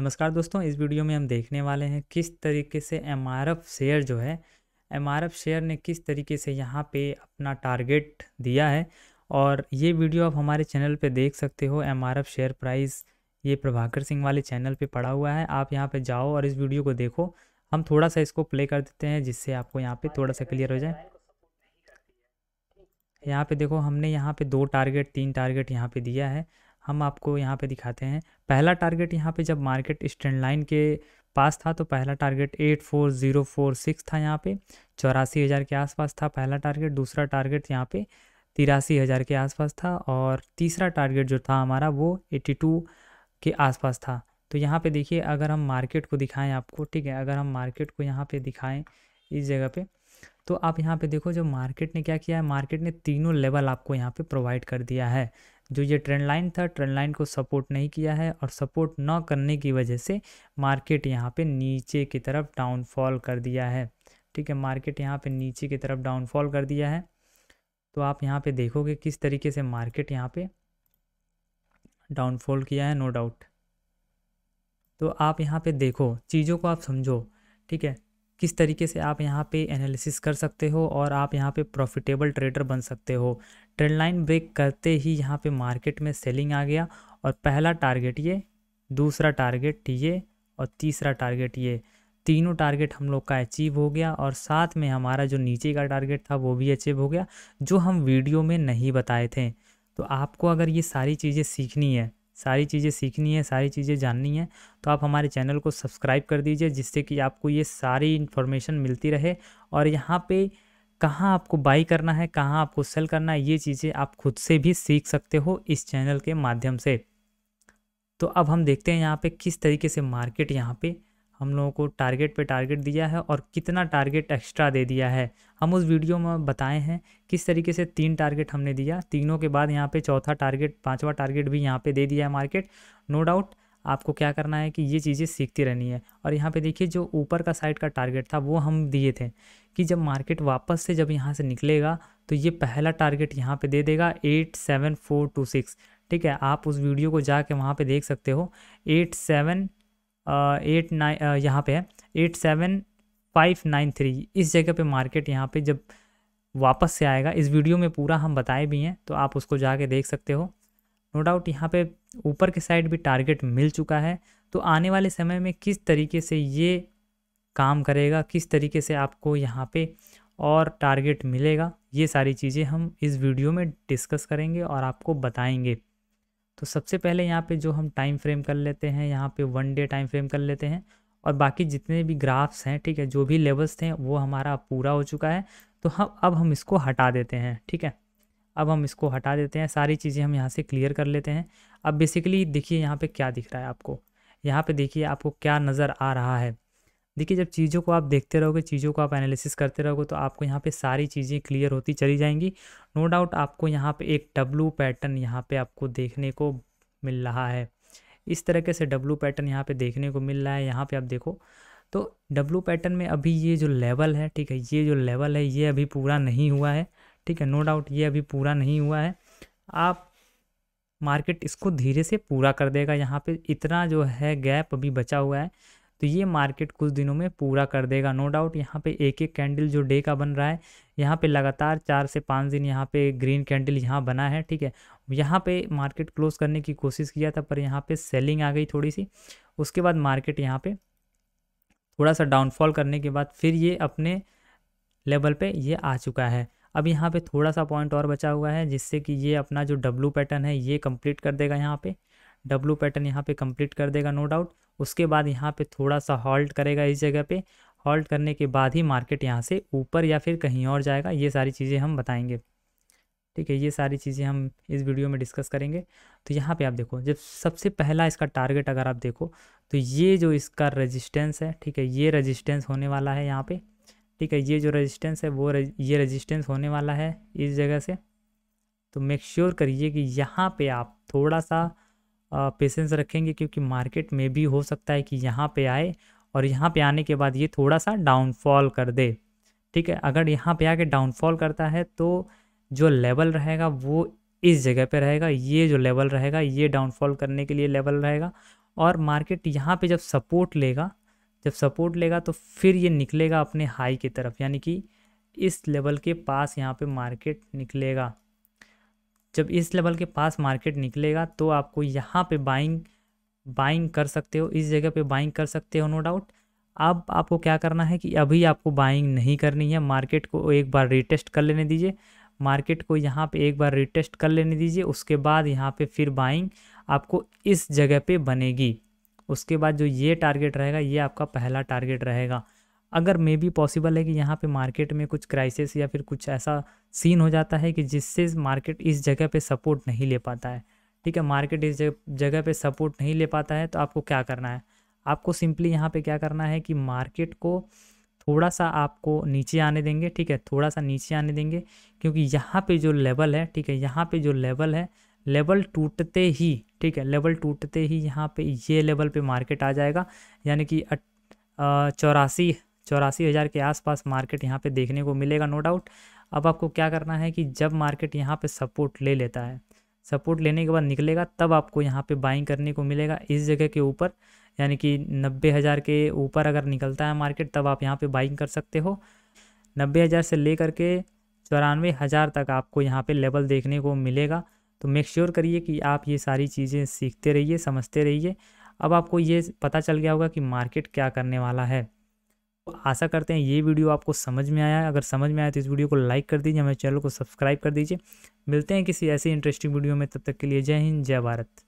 नमस्कार दोस्तों इस वीडियो में हम देखने वाले हैं किस तरीके से एम शेयर जो है एम शेयर ने किस तरीके से यहाँ पे अपना टारगेट दिया है और ये वीडियो आप हमारे चैनल पे देख सकते हो एम शेयर प्राइस ये प्रभाकर सिंह वाले चैनल पे पड़ा हुआ है आप यहाँ पे जाओ और इस वीडियो को देखो हम थोड़ा सा इसको प्ले कर देते हैं जिससे आपको यहाँ पे थोड़ा सा क्लियर हो जाए यहाँ पे देखो हमने यहाँ पे दो टारगेट तीन टारगेट यहाँ पे दिया है हम आपको यहाँ पे दिखाते हैं पहला टारगेट यहाँ पे जब मार्केट स्टैंड लाइन के पास था तो पहला target eight four zero four six था यहाँ पे चौरासी हज़ार के आसपास था पहला टारगेट दूसरा टारगेट यहाँ पे तिरासी हज़ार के आसपास था और तीसरा टारगेट जो था हमारा वो एट्टी टू के आसपास था तो यहाँ पे देखिए अगर हम मार्केट को दिखाएं आपको ठीक है अगर हम मार्केट को यहाँ पे दिखाएं इस जगह पे तो आप यहाँ पे देखो जो मार्केट ने क्या किया है मार्केट ने तीनों लेवल आपको यहाँ पे प्रोवाइड कर दिया है जो ये ट्रेंड लाइन था ट्रेंड लाइन को सपोर्ट नहीं किया है और सपोर्ट ना करने की वजह से मार्केट यहाँ पे नीचे की तरफ डाउनफॉल कर दिया है ठीक है मार्केट यहाँ पे नीचे की तरफ डाउनफॉल कर दिया है तो आप यहाँ पे देखोगे किस तरीके से मार्केट यहाँ पे डाउनफॉल किया है नो डाउट तो आप यहाँ पे देखो चीज़ों को आप समझो ठीक है किस तरीके से आप यहाँ पे एनालिसिस कर सकते हो और आप यहाँ पे प्रॉफिटेबल ट्रेडर बन सकते हो ट्रेंड लाइन ब्रेक करते ही यहाँ पे मार्केट में सेलिंग आ गया और पहला टारगेट ये दूसरा टारगेट ये और तीसरा टारगेट ये तीनों टारगेट हम लोग का अचीव हो गया और साथ में हमारा जो नीचे का टारगेट था वो भी अचीव हो गया जो हम वीडियो में नहीं बताए थे तो आपको अगर ये सारी चीज़ें सीखनी है सारी चीज़ें सीखनी है सारी चीज़ें जाननी है तो आप हमारे चैनल को सब्सक्राइब कर दीजिए जिससे कि आपको ये सारी इन्फॉर्मेशन मिलती रहे और यहाँ पे कहाँ आपको बाई करना है कहाँ आपको सेल करना है ये चीज़ें आप खुद से भी सीख सकते हो इस चैनल के माध्यम से तो अब हम देखते हैं यहाँ पे किस तरीके से मार्केट यहाँ पे हम लोगों को टारगेट पे टारगेट दिया है और कितना टारगेट एक्स्ट्रा दे दिया है हम उस वीडियो में बताए हैं किस तरीके से तीन टारगेट हमने दिया तीनों के बाद यहाँ पे चौथा टारगेट पांचवा टारगेट भी यहाँ पे दे दिया है मार्केट नो डाउट आपको क्या करना है कि ये चीज़ें सीखती रहनी है और यहाँ पे देखिए जो ऊपर का साइड का टारगेट था वो हम दिए थे कि जब मार्केट वापस से जब यहाँ से निकलेगा तो ये पहला टारगेट यहाँ पर दे देगा eight seven four two six ठीक है आप उस वीडियो को जाके वहाँ पे देख सकते हो एट सेवन एट नाइन यहाँ पे है eight seven five nine three इस जगह पे मार्केट यहाँ पे जब वापस से आएगा इस वीडियो में पूरा हम बताए भी हैं तो आप उसको जाके देख सकते हो नो डाउट यहाँ पे ऊपर के साइड भी टारगेट मिल चुका है तो आने वाले समय में किस तरीके से ये काम करेगा किस तरीके से आपको यहाँ पे और टारगेट मिलेगा ये सारी चीज़ें हम इस वीडियो में डिस्कस करेंगे और आपको बताएंगे तो सबसे पहले यहाँ पे जो हम टाइम फ्रेम कर लेते हैं यहाँ पे वन डे टाइम फ्रेम कर लेते हैं और बाकी जितने भी ग्राफ्स हैं ठीक है जो भी लेवल्स थे वो हमारा पूरा हो चुका है तो हम अब हम इसको हटा देते हैं ठीक है अब हम इसको हटा देते हैं सारी चीज़ें हम यहाँ से क्लियर कर लेते हैं अब बेसिकली देखिए यहाँ पर क्या दिख रहा है आपको यहाँ पर देखिए आपको क्या नज़र आ रहा है देखिए जब चीज़ों को आप देखते रहोगे चीज़ों को आप एनालिसिस करते रहोगे तो आपको यहाँ पे सारी चीज़ें क्लियर होती चली जाएंगी नो डाउट आपको यहाँ पे एक डब्लू पैटर्न यहाँ पे आपको देखने को मिल रहा है इस तरीके से डब्लू पैटर्न यहाँ पे देखने को मिल रहा है यहाँ पे आप देखो तो डब्लू पैटर्न में अभी ये जो लेवल है ठीक है ये जो लेवल है ये अभी पूरा नहीं हुआ है ठीक है नो डाउट ये अभी पूरा नहीं हुआ है आप मार्केट इसको धीरे से पूरा कर देगा यहाँ पे इतना जो है गैप अभी बचा हुआ है तो ये मार्केट कुछ दिनों में पूरा कर देगा नो डाउट यहाँ पे एक एक कैंडल जो डे का बन रहा है यहाँ पे लगातार चार से पाँच दिन यहाँ पे ग्रीन कैंडल यहाँ बना है ठीक है यहाँ पे मार्केट क्लोज करने की कोशिश किया था पर यहाँ पे सेलिंग आ गई थोड़ी सी उसके बाद मार्केट यहाँ पे थोड़ा सा डाउनफॉल करने के बाद फिर ये अपने लेवल पर ये आ चुका है अब यहाँ पर थोड़ा सा पॉइंट और बचा हुआ है जिससे कि ये अपना जो डब्लू पैटर्न है ये कम्प्लीट कर देगा यहाँ पर डब्लू पैटर्न यहाँ पे कंप्लीट कर देगा नो डाउट उसके बाद यहाँ पे थोड़ा सा हॉल्ट करेगा इस जगह पे हॉल्ट करने के बाद ही मार्केट यहाँ से ऊपर या फिर कहीं और जाएगा ये सारी चीज़ें हम बताएंगे ठीक है ये सारी चीज़ें हम इस वीडियो में डिस्कस करेंगे तो यहाँ पर आप देखो जब सबसे पहला इसका टारगेट अगर आप देखो तो ये जो इसका रजिस्टेंस है ठीक है ये रजिस्टेंस होने वाला है यहाँ पे ठीक है ये जो रेजिस्टेंस है वो रज, ये रेजिस्टेंस होने वाला है इस जगह से तो मेक श्योर करिए कि यहाँ पे आप थोड़ा सा पेशेंस रखेंगे क्योंकि मार्केट में भी हो सकता है कि यहाँ पे आए और यहाँ पे आने के बाद ये थोड़ा सा डाउनफॉल कर दे ठीक है अगर यहाँ पे आके डाउनफॉल करता है तो जो लेवल रहेगा वो इस जगह पे रहेगा ये जो लेवल रहेगा ये डाउनफॉल करने के लिए लेवल रहेगा और मार्केट यहाँ पर जब सपोर्ट लेगा जब सपोर्ट लेगा तो फिर ये निकलेगा अपने हाई की तरफ यानी कि इस लेवल के पास यहाँ पर मार्केट निकलेगा जब इस लेवल के पास मार्केट निकलेगा तो आपको यहाँ पे बाइंग बाइंग कर सकते हो इस जगह पे बाइंग कर सकते हो नो डाउट अब आपको क्या करना है कि अभी आपको बाइंग नहीं करनी है मार्केट को एक बार रिटेस्ट कर लेने दीजिए मार्केट को यहाँ पे एक बार रिटेस्ट कर लेने दीजिए उसके बाद यहाँ पे फिर बाइंग आपको इस जगह पे बनेगी उसके बाद जो ये टारगेट रहेगा ये आपका पहला टारगेट रहेगा अगर मे बी पॉसिबल है कि यहाँ पे मार्केट में कुछ क्राइसिस या फिर कुछ ऐसा सीन हो जाता है कि जिससे मार्केट इस जगह पे सपोर्ट नहीं ले पाता है ठीक है मार्केट इस जगह पे सपोर्ट नहीं ले पाता है तो आपको क्या करना है आपको सिंपली यहाँ पे क्या करना है कि मार्केट को थोड़ा सा आपको नीचे आने देंगे ठीक है थोड़ा सा नीचे आने देंगे क्योंकि यहाँ पर जो लेवल है ठीक है यहाँ पर जो लेवल है लेवल टूटते ही ठीक है लेवल टूटते ही यहाँ पर ये लेवल पर मार्केट आ जाएगा यानी कि चौरासी चौरासी हज़ार के आसपास मार्केट यहाँ पे देखने को मिलेगा नो डाउट अब आपको क्या करना है कि जब मार्केट यहाँ पे सपोर्ट ले लेता है सपोर्ट लेने के बाद निकलेगा तब आपको यहाँ पे बाइंग करने को मिलेगा इस जगह के ऊपर यानी कि नब्बे हज़ार के ऊपर अगर निकलता है मार्केट तब आप यहाँ पर बाइंग कर सकते हो नब्बे हज़ार से ले करके चौरानवे हज़ार तक आपको यहाँ पर लेवल देखने को मिलेगा तो मेक श्योर करिए कि आप ये सारी चीज़ें सीखते रहिए समझते रहिए अब आपको ये पता चल गया होगा कि मार्केट क्या करने वाला है तो आशा करते हैं ये वीडियो आपको समझ में आया अगर समझ में आया तो इस वीडियो को लाइक कर दीजिए हमारे चैनल को सब्सक्राइब कर दीजिए मिलते हैं किसी ऐसी इंटरेस्टिंग वीडियो में तब तक के लिए जय हिंद जय भारत